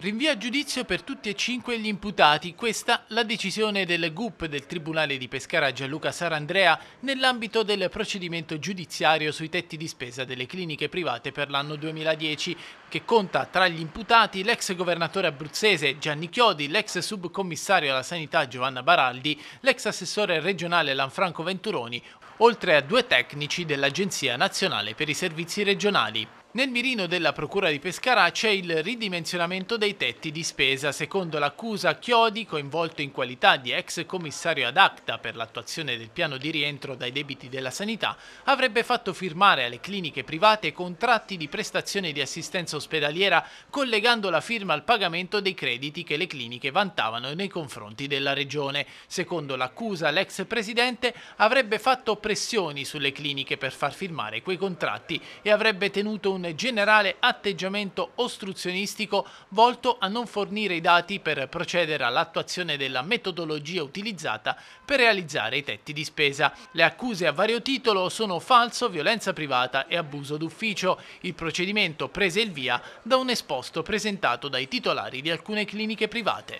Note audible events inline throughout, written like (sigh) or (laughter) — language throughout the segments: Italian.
Rinvia giudizio per tutti e cinque gli imputati, questa la decisione del GUP del Tribunale di Pescara Gianluca Sarandrea nell'ambito del procedimento giudiziario sui tetti di spesa delle cliniche private per l'anno 2010, che conta tra gli imputati l'ex governatore abruzzese Gianni Chiodi, l'ex subcommissario alla sanità Giovanna Baraldi, l'ex assessore regionale Lanfranco Venturoni, oltre a due tecnici dell'Agenzia Nazionale per i Servizi Regionali. Nel mirino della Procura di Pescara c'è il ridimensionamento dei tetti di spesa. Secondo l'accusa, Chiodi, coinvolto in qualità di ex commissario ad acta per l'attuazione del piano di rientro dai debiti della sanità, avrebbe fatto firmare alle cliniche private contratti di prestazione di assistenza ospedaliera collegando la firma al pagamento dei crediti che le cliniche vantavano nei confronti della regione. Secondo l'accusa, l'ex presidente avrebbe fatto pressioni sulle cliniche per far firmare quei contratti e avrebbe tenuto un generale atteggiamento ostruzionistico volto a non fornire i dati per procedere all'attuazione della metodologia utilizzata per realizzare i tetti di spesa. Le accuse a vario titolo sono falso, violenza privata e abuso d'ufficio. Il procedimento prese il via da un esposto presentato dai titolari di alcune cliniche private.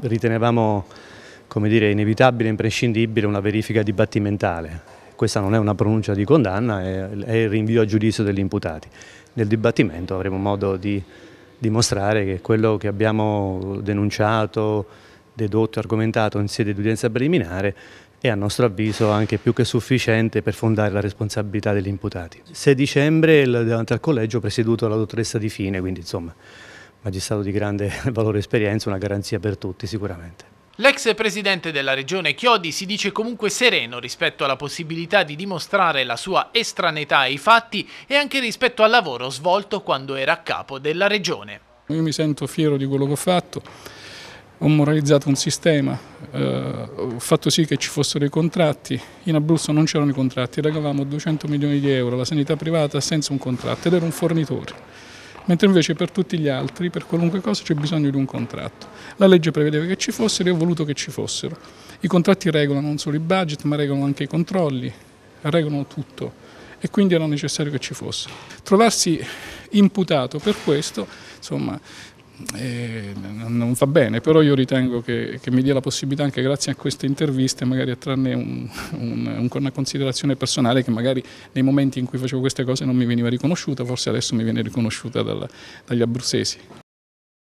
Ritenevamo come dire, inevitabile, e imprescindibile una verifica dibattimentale questa non è una pronuncia di condanna, è, è il rinvio a giudizio degli imputati. Nel dibattimento avremo modo di dimostrare che quello che abbiamo denunciato, dedotto, e argomentato in sede di udienza preliminare è a nostro avviso anche più che sufficiente per fondare la responsabilità degli imputati. 6 dicembre davanti al collegio presieduto dalla dottoressa Di Fine, quindi insomma magistrato di grande (laughs) valore e esperienza, una garanzia per tutti sicuramente. L'ex presidente della regione Chiodi si dice comunque sereno rispetto alla possibilità di dimostrare la sua estraneità ai fatti e anche rispetto al lavoro svolto quando era capo della regione. Io mi sento fiero di quello che ho fatto, ho moralizzato un sistema, eh, ho fatto sì che ci fossero i contratti, in Abruzzo non c'erano i contratti, regavamo 200 milioni di euro alla sanità privata senza un contratto ed ero un fornitore mentre invece per tutti gli altri, per qualunque cosa, c'è bisogno di un contratto. La legge prevedeva che ci fossero e ho voluto che ci fossero. I contratti regolano non solo i budget, ma regolano anche i controlli, regolano tutto e quindi era necessario che ci fosse. Trovarsi imputato per questo, insomma, eh, non va bene, però io ritengo che, che, mi dia la possibilità anche grazie a queste interviste magari a trarne un, un, una considerazione personale che magari nei momenti in cui facevo queste cose non mi veniva riconosciuta, forse adesso mi viene riconosciuta dalla, dagli abruzzesi.